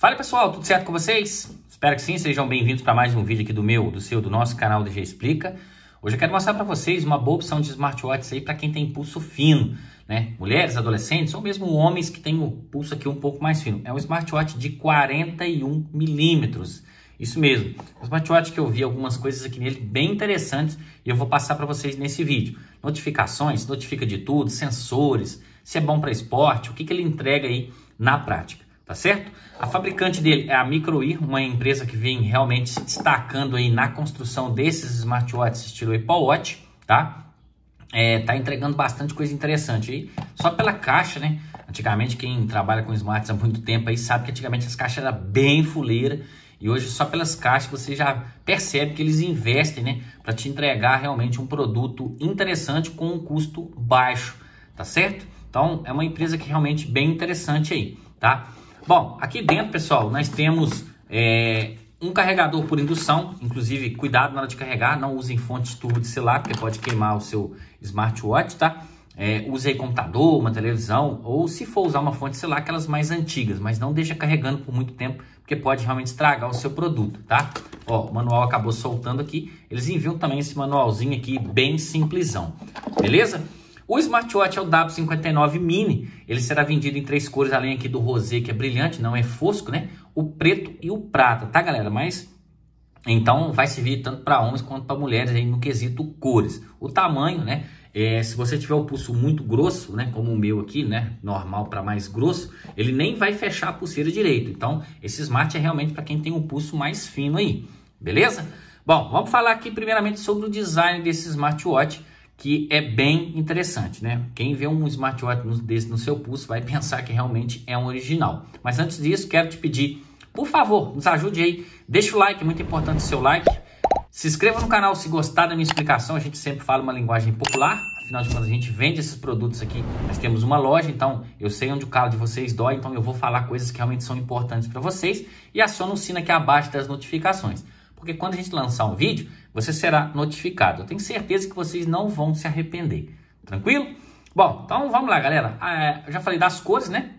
Fala pessoal, tudo certo com vocês? Espero que sim, sejam bem-vindos para mais um vídeo aqui do meu, do seu, do nosso canal DG Explica. Hoje eu quero mostrar para vocês uma boa opção de smartwatch aí para quem tem pulso fino, né? Mulheres, adolescentes ou mesmo homens que têm o pulso aqui um pouco mais fino. É um smartwatch de 41 milímetros. Isso mesmo. É um smartwatch que eu vi algumas coisas aqui nele bem interessantes e eu vou passar para vocês nesse vídeo. Notificações, notifica de tudo, sensores, se é bom para esporte, o que, que ele entrega aí na prática tá certo? A fabricante dele é a Microir, uma empresa que vem realmente se destacando aí na construção desses smartwatches estilo Apple Watch, tá? É, tá entregando bastante coisa interessante aí, só pela caixa, né? Antigamente quem trabalha com smarts há muito tempo aí sabe que antigamente as caixas eram bem fuleira e hoje só pelas caixas você já percebe que eles investem, né, para te entregar realmente um produto interessante com um custo baixo, tá certo? Então é uma empresa que é realmente bem interessante aí, tá? Bom, aqui dentro, pessoal, nós temos é, um carregador por indução. Inclusive, cuidado na hora de carregar. Não usem fontes turbo de celular, porque pode queimar o seu smartwatch, tá? É, usei computador, uma televisão, ou se for usar uma fonte, sei lá, aquelas mais antigas, mas não deixa carregando por muito tempo, porque pode realmente estragar o seu produto, tá? Ó, o manual acabou soltando aqui, eles enviam também esse manualzinho aqui, bem simplesão, beleza? O smartwatch é o W59 Mini. Ele será vendido em três cores, além aqui do rosé, que é brilhante, não é fosco, né? O preto e o prata, tá, galera? Mas então vai servir tanto para homens quanto para mulheres aí no quesito cores. O tamanho, né? É, se você tiver o pulso muito grosso, né, como o meu aqui, né, normal para mais grosso, ele nem vai fechar a pulseira direito. Então, esse smart é realmente para quem tem um pulso mais fino aí, beleza? Bom, vamos falar aqui primeiramente sobre o design desse smartwatch que é bem interessante, né? Quem vê um smartwatch desse no seu pulso vai pensar que realmente é um original. Mas antes disso, quero te pedir, por favor, nos ajude aí. Deixa o like, é muito importante o seu like. Se inscreva no canal se gostar da minha explicação. A gente sempre fala uma linguagem popular. Afinal de contas, a gente vende esses produtos aqui. Nós temos uma loja, então eu sei onde o calo de vocês dói. Então eu vou falar coisas que realmente são importantes para vocês. E aciona o sino aqui abaixo das notificações. Porque quando a gente lançar um vídeo, você será notificado. Eu tenho certeza que vocês não vão se arrepender. Tranquilo? Bom, então vamos lá, galera. Ah, é, já falei das cores, né?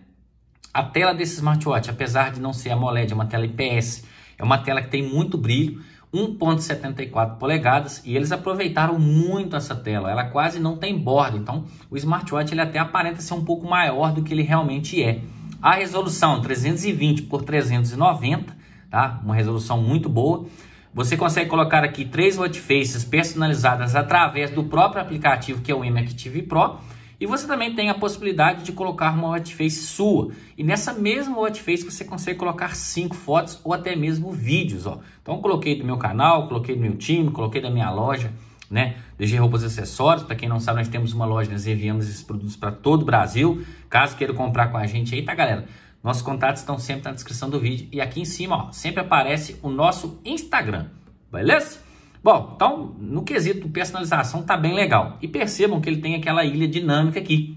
A tela desse smartwatch, apesar de não ser AMOLED, é uma tela IPS, é uma tela que tem muito brilho, 1.74 polegadas, e eles aproveitaram muito essa tela. Ela quase não tem borda, então o smartwatch ele até aparenta ser um pouco maior do que ele realmente é. A resolução 320 por 390, tá? Uma resolução muito boa. Você consegue colocar aqui três watchfaces personalizadas através do próprio aplicativo que é o MActive Pro. E você também tem a possibilidade de colocar uma watchface sua. E nessa mesma watchface você consegue colocar cinco fotos ou até mesmo vídeos. Ó. Então coloquei do meu canal, coloquei do meu time, coloquei da minha loja, né? DG Roupas e Acessórios. Para quem não sabe, nós temos uma loja, nós enviamos esses produtos para todo o Brasil. Caso queira comprar com a gente aí, tá, galera? Nossos contatos estão sempre na descrição do vídeo e aqui em cima, ó, sempre aparece o nosso Instagram, beleza? Bom, então no quesito personalização tá bem legal. E percebam que ele tem aquela ilha dinâmica aqui,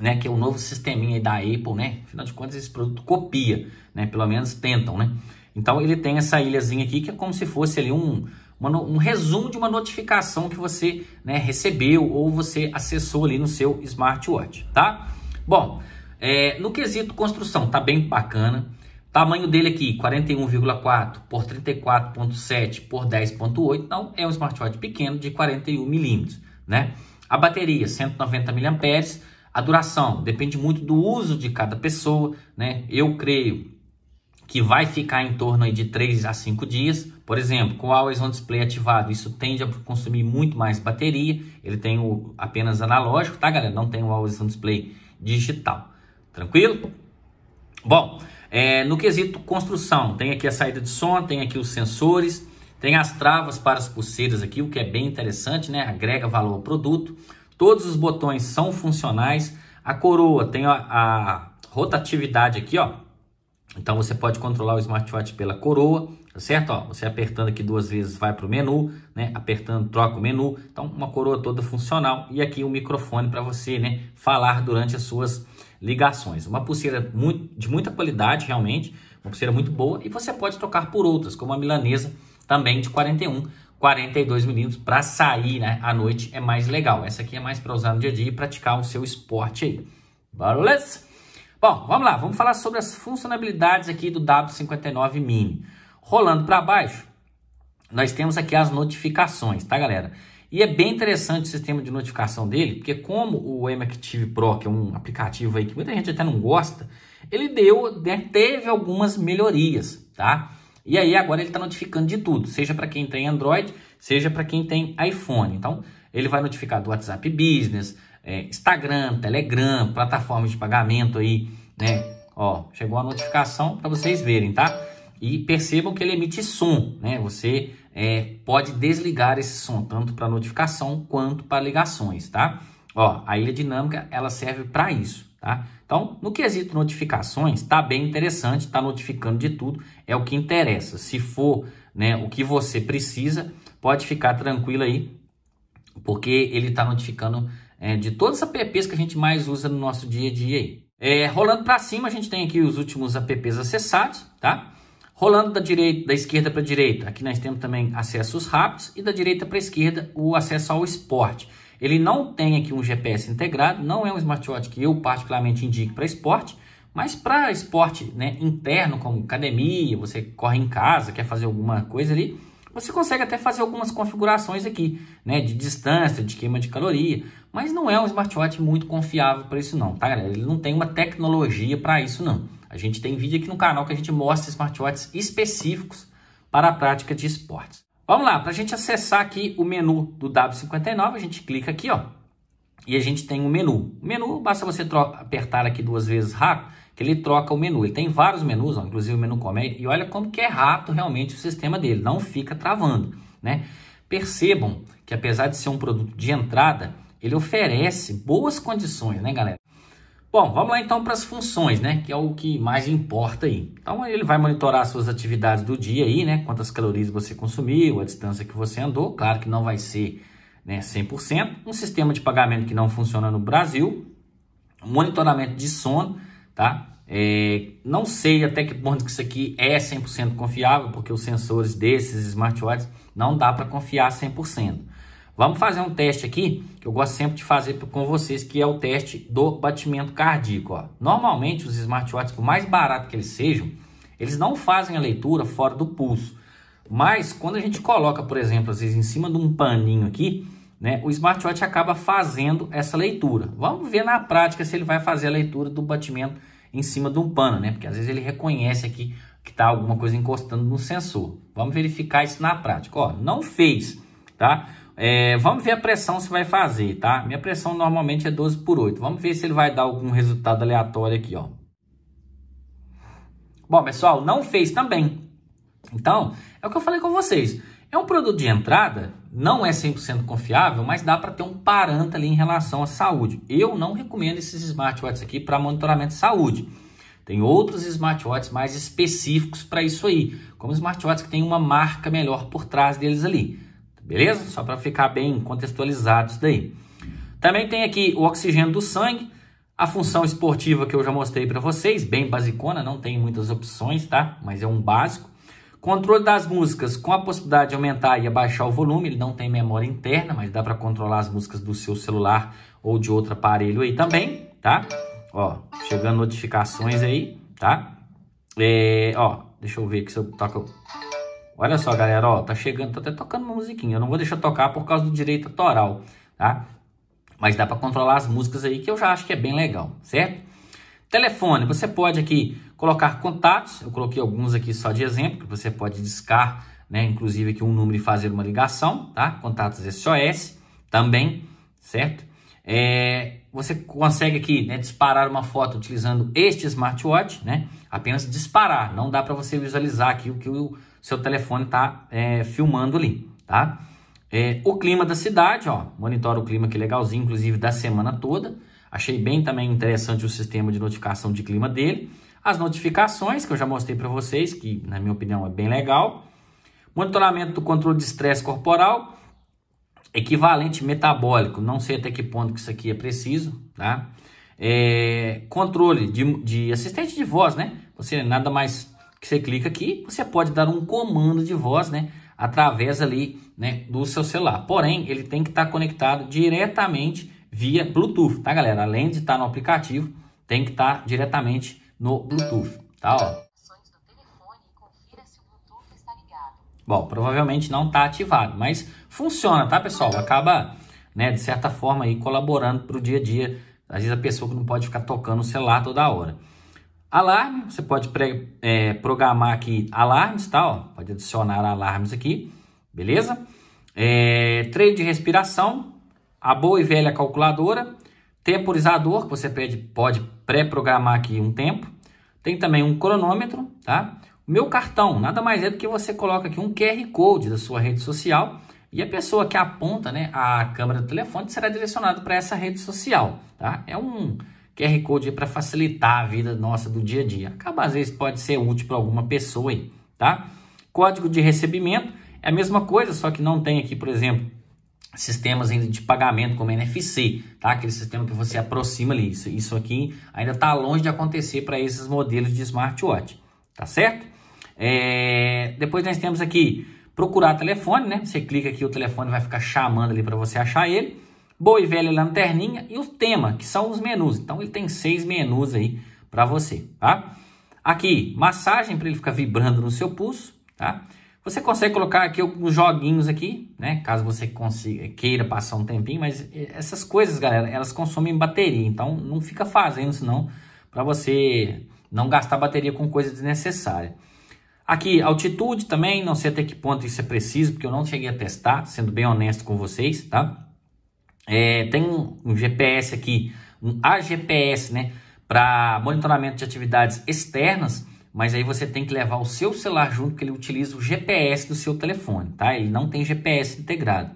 né? Que é o novo sisteminha da Apple, né? Afinal de contas, esse produto copia, né? Pelo menos tentam, né? Então ele tem essa ilhazinha aqui que é como se fosse ali um, uma, um resumo de uma notificação que você né, recebeu ou você acessou ali no seu smartwatch, tá? Bom, é, no quesito construção, tá bem bacana. Tamanho dele aqui, 41,4 por 34,7 por 10,8. Então, é um smartwatch pequeno de 41 milímetros, né? A bateria, 190 mAh. A duração, depende muito do uso de cada pessoa, né? Eu creio que vai ficar em torno aí de 3 a 5 dias. Por exemplo, com o Always On Display ativado, isso tende a consumir muito mais bateria. Ele tem o apenas analógico, tá, galera? Não tem o Always On Display digital. Tranquilo? Bom, é, no quesito construção, tem aqui a saída de som, tem aqui os sensores, tem as travas para as pulseiras aqui, o que é bem interessante, né? Agrega valor ao produto. Todos os botões são funcionais. A coroa tem a, a rotatividade aqui, ó. Então você pode controlar o smartwatch pela coroa, tá certo? Ó, você apertando aqui duas vezes vai para o menu, né? Apertando troca o menu. Então uma coroa toda funcional e aqui o um microfone para você, né? Falar durante as suas ligações. Uma pulseira muito, de muita qualidade, realmente, uma pulseira muito boa, e você pode trocar por outras, como a milanesa, também de 41, 42 milímetros, para sair né, à noite é mais legal. Essa aqui é mais para usar no dia a dia e praticar o seu esporte aí. Beleza? Bom, vamos lá, vamos falar sobre as funcionalidades aqui do W59 Mini. Rolando para baixo, nós temos aqui as notificações, tá galera? E é bem interessante o sistema de notificação dele, porque como o Active Pro, que é um aplicativo aí que muita gente até não gosta, ele deu, né, teve algumas melhorias, tá? E aí agora ele está notificando de tudo, seja para quem tem Android, seja para quem tem iPhone. Então, ele vai notificar do WhatsApp Business, é, Instagram, Telegram, plataformas de pagamento aí, né? Ó, chegou a notificação para vocês verem, tá? E percebam que ele emite som, né? Você é, pode desligar esse som tanto para notificação quanto para ligações, tá? Ó, a ilha dinâmica ela serve para isso, tá? Então, no quesito notificações, tá bem interessante, tá notificando de tudo, é o que interessa. Se for, né, o que você precisa, pode ficar tranquilo aí, porque ele tá notificando é, de todas as apps que a gente mais usa no nosso dia a dia aí. É, rolando para cima, a gente tem aqui os últimos apps acessados, tá? Rolando da direita, da esquerda para a direita, aqui nós temos também acessos rápidos e da direita para a esquerda o acesso ao esporte. Ele não tem aqui um GPS integrado, não é um smartwatch que eu particularmente indico para esporte, mas para esporte né, interno, como academia, você corre em casa, quer fazer alguma coisa ali, você consegue até fazer algumas configurações aqui, né, de distância, de queima de caloria, mas não é um smartwatch muito confiável para isso não, tá galera? Ele não tem uma tecnologia para isso não. A gente tem vídeo aqui no canal que a gente mostra smartwatches específicos para a prática de esportes. Vamos lá, para a gente acessar aqui o menu do W59, a gente clica aqui, ó, e a gente tem o um menu. O menu, basta você apertar aqui duas vezes rápido, que ele troca o menu. Ele tem vários menus, ó, inclusive o menu comédia, e olha como que é rápido realmente o sistema dele, não fica travando, né? Percebam que apesar de ser um produto de entrada, ele oferece boas condições, né, galera? Bom, vamos lá então para as funções, né? Que é o que mais importa aí. Então ele vai monitorar as suas atividades do dia aí, né? Quantas calorias você consumiu, a distância que você andou. Claro que não vai ser né, 100%. Um sistema de pagamento que não funciona no Brasil. monitoramento de sono, tá? É, não sei até que ponto que isso aqui é 100% confiável, porque os sensores desses smartwatches não dá para confiar 100%. Vamos fazer um teste aqui, que eu gosto sempre de fazer com vocês, que é o teste do batimento cardíaco. Ó. Normalmente, os smartwatches, por mais barato que eles sejam, eles não fazem a leitura fora do pulso. Mas, quando a gente coloca, por exemplo, às vezes em cima de um paninho aqui, né, o smartwatch acaba fazendo essa leitura. Vamos ver na prática se ele vai fazer a leitura do batimento em cima de um pano, né? Porque às vezes ele reconhece aqui que está alguma coisa encostando no sensor. Vamos verificar isso na prática. Ó, não fez, tá? É, vamos ver a pressão se vai fazer, tá? Minha pressão normalmente é 12 por 8. Vamos ver se ele vai dar algum resultado aleatório aqui, ó. Bom, pessoal, não fez também. Então, é o que eu falei com vocês. É um produto de entrada, não é 100% confiável, mas dá para ter um parâmetro ali em relação à saúde. Eu não recomendo esses smartwatches aqui para monitoramento de saúde. Tem outros smartwatches mais específicos para isso aí, como smartwatches que tem uma marca melhor por trás deles ali beleza? Só para ficar bem contextualizado isso daí. Também tem aqui o oxigênio do sangue, a função esportiva que eu já mostrei para vocês, bem basicona, não tem muitas opções, tá? Mas é um básico. Controle das músicas com a possibilidade de aumentar e abaixar o volume, ele não tem memória interna, mas dá para controlar as músicas do seu celular ou de outro aparelho aí também, tá? Ó, chegando notificações aí, tá? É, ó, deixa eu ver que se eu toco Olha só, galera, ó, tá chegando, tá até tocando uma musiquinha. Eu não vou deixar tocar por causa do direito autoral, tá? Mas dá para controlar as músicas aí, que eu já acho que é bem legal, certo? Telefone, você pode aqui colocar contatos, eu coloquei alguns aqui só de exemplo, que você pode discar, né, inclusive aqui um número e fazer uma ligação, tá? Contatos SOS também, certo? É, você consegue aqui né, disparar uma foto utilizando este smartwatch, né? Apenas disparar, não dá para você visualizar aqui o que o seu telefone está é, filmando ali, tá? É, o clima da cidade, ó, monitora o clima que legalzinho, inclusive da semana toda. Achei bem também interessante o sistema de notificação de clima dele. As notificações que eu já mostrei para vocês, que na minha opinião é bem legal. Monitoramento do controle de estresse corporal, equivalente metabólico, não sei até que ponto que isso aqui é preciso, tá? É, controle de, de assistente de voz, né? Você nada mais você clica aqui, você pode dar um comando de voz, né? Através ali, né? Do seu celular. Porém, ele tem que estar tá conectado diretamente via Bluetooth, tá, galera? Além de estar tá no aplicativo, tem que estar tá diretamente no Bluetooth, tá? Ó. Bom, provavelmente não está ativado, mas funciona, tá, pessoal? Acaba, né, de certa forma aí colaborando para o dia a dia. Às vezes a pessoa que não pode ficar tocando o celular toda hora. Alarme, você pode é, programar aqui alarmes, tá? Ó, pode adicionar alarmes aqui, beleza? É, treino de respiração, a boa e velha calculadora, temporizador, que você pede, pode pré-programar aqui um tempo. Tem também um cronômetro, tá? Meu cartão, nada mais é do que você coloca aqui um QR Code da sua rede social e a pessoa que aponta né, a câmera do telefone será direcionada para essa rede social, tá? É um QR Code para facilitar a vida nossa do dia a dia. Acaba às vezes pode ser útil para alguma pessoa aí, tá? Código de recebimento é a mesma coisa, só que não tem aqui, por exemplo, sistemas ainda de pagamento como NFC, tá? Aquele sistema que você aproxima ali. Isso, isso aqui ainda está longe de acontecer para esses modelos de smartwatch, tá certo? É... Depois nós temos aqui procurar telefone, né? Você clica aqui, o telefone vai ficar chamando ali para você achar ele boa e velha lanterninha e o tema, que são os menus. Então ele tem seis menus aí para você, tá? Aqui, massagem para ele ficar vibrando no seu pulso, tá? Você consegue colocar aqui os joguinhos aqui, né? Caso você consiga, queira passar um tempinho, mas eh, essas coisas, galera, elas consomem bateria, então não fica fazendo senão para você não gastar bateria com coisa desnecessária. Aqui, altitude também, não sei até que ponto isso é preciso, porque eu não cheguei a testar, sendo bem honesto com vocês, tá? É, tem um GPS aqui, um AGPS, né? Para monitoramento de atividades externas, mas aí você tem que levar o seu celular junto, porque ele utiliza o GPS do seu telefone, tá? Ele não tem GPS integrado.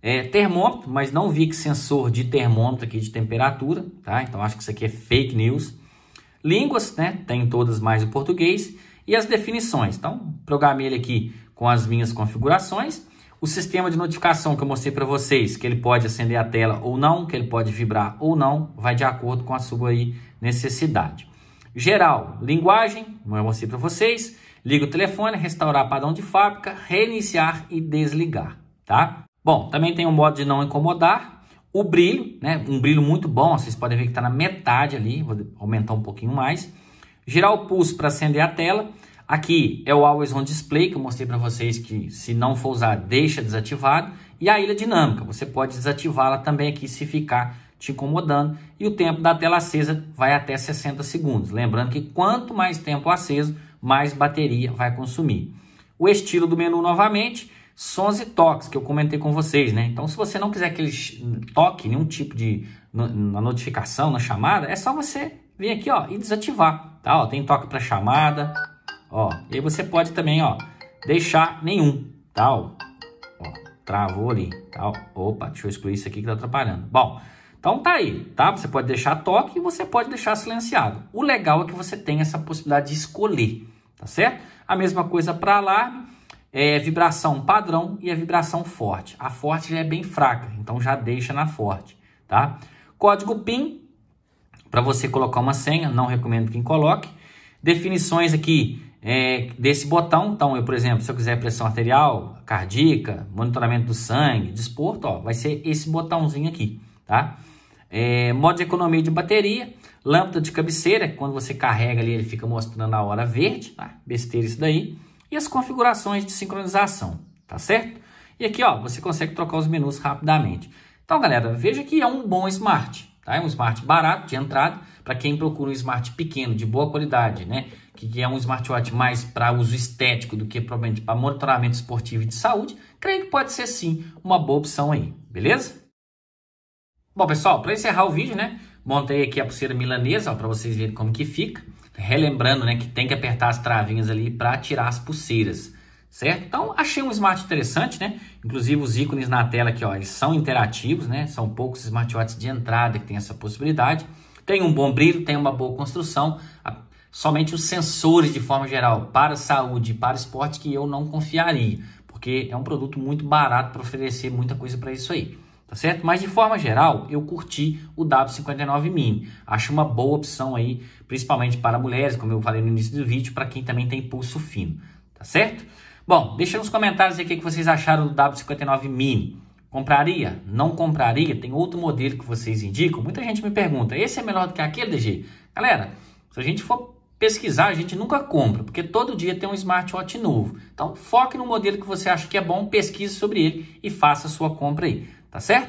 É, termômetro, mas não vi que sensor de termômetro aqui de temperatura, tá? Então acho que isso aqui é fake news. Línguas, né? Tem todas mais o português. E as definições. Então, programei ele aqui com as minhas configurações. O sistema de notificação que eu mostrei para vocês, que ele pode acender a tela ou não, que ele pode vibrar ou não, vai de acordo com a sua necessidade. Geral, linguagem, como eu mostrei para vocês, liga o telefone, restaurar padrão de fábrica, reiniciar e desligar, tá? Bom, também tem o um modo de não incomodar, o brilho, né? Um brilho muito bom, vocês podem ver que está na metade ali, vou aumentar um pouquinho mais. Girar o pulso para acender a tela, Aqui é o Always On Display, que eu mostrei para vocês que se não for usar, deixa desativado. E a ilha dinâmica, você pode desativá-la também aqui se ficar te incomodando. E o tempo da tela acesa vai até 60 segundos. Lembrando que quanto mais tempo aceso, mais bateria vai consumir. O estilo do menu novamente, sons e toques, que eu comentei com vocês, né? Então, se você não quiser aquele toque, nenhum tipo de na notificação, na chamada, é só você vir aqui ó, e desativar. Tá? Ó, tem toque para chamada, ó. E você pode também, ó, deixar nenhum, tá? Ó, ó travou ali, tá? Ó. Opa, deixa eu excluir isso aqui que tá atrapalhando. Bom, então tá aí, tá? Você pode deixar toque e você pode deixar silenciado. O legal é que você tem essa possibilidade de escolher, tá certo? A mesma coisa para alarme, é vibração padrão e a é vibração forte. A forte já é bem fraca, então já deixa na forte, tá? Código PIN, para você colocar uma senha, não recomendo quem coloque. Definições aqui é, desse botão. Então, eu, por exemplo, se eu quiser pressão arterial, cardíaca, monitoramento do sangue, desporto, ó, vai ser esse botãozinho aqui, tá? É, modo de economia de bateria, lâmpada de cabeceira, quando você carrega ali ele fica mostrando a hora verde, tá? Besteira isso daí. E as configurações de sincronização, tá certo? E aqui, ó, você consegue trocar os menus rapidamente. Então, galera, veja que é um bom Smart, tá? É um Smart barato de entrada, para quem procura um smart pequeno, de boa qualidade, né? Que, que é um smartwatch mais para uso estético do que provavelmente para monitoramento esportivo e de saúde, creio que pode ser sim uma boa opção aí, beleza? Bom, pessoal, para encerrar o vídeo, né? Montei aqui a pulseira milanesa para vocês verem como que fica. Relembrando, né, que tem que apertar as travinhas ali para tirar as pulseiras, certo? Então, achei um smart interessante, né? Inclusive os ícones na tela aqui, ó, eles são interativos, né? São poucos smartwatches de entrada que tem essa possibilidade. Tem um bom brilho, tem uma boa construção, somente os sensores de forma geral para saúde e para esporte que eu não confiaria, porque é um produto muito barato para oferecer muita coisa para isso aí, tá certo? Mas de forma geral, eu curti o W59 Mini, acho uma boa opção aí, principalmente para mulheres, como eu falei no início do vídeo, para quem também tem pulso fino, tá certo? Bom, deixa nos comentários aí o que vocês acharam do W59 Mini. Compraria? Não compraria? Tem outro modelo que vocês indicam? Muita gente me pergunta, esse é melhor do que aquele, DG? Galera, se a gente for pesquisar, a gente nunca compra, porque todo dia tem um smartwatch novo. Então, foque no modelo que você acha que é bom, pesquise sobre ele e faça a sua compra aí, tá certo?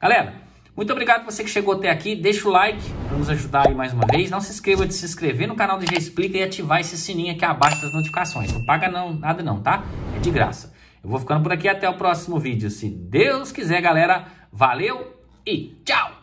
Galera, muito obrigado você que chegou até aqui, deixa o like para nos ajudar aí mais uma vez, não se esqueça de se inscrever no canal do G Explica e ativar esse sininho aqui abaixo das notificações, não paga não, nada não, tá? É de graça. Eu vou ficando por aqui até o próximo vídeo. Se Deus quiser, galera. Valeu e tchau!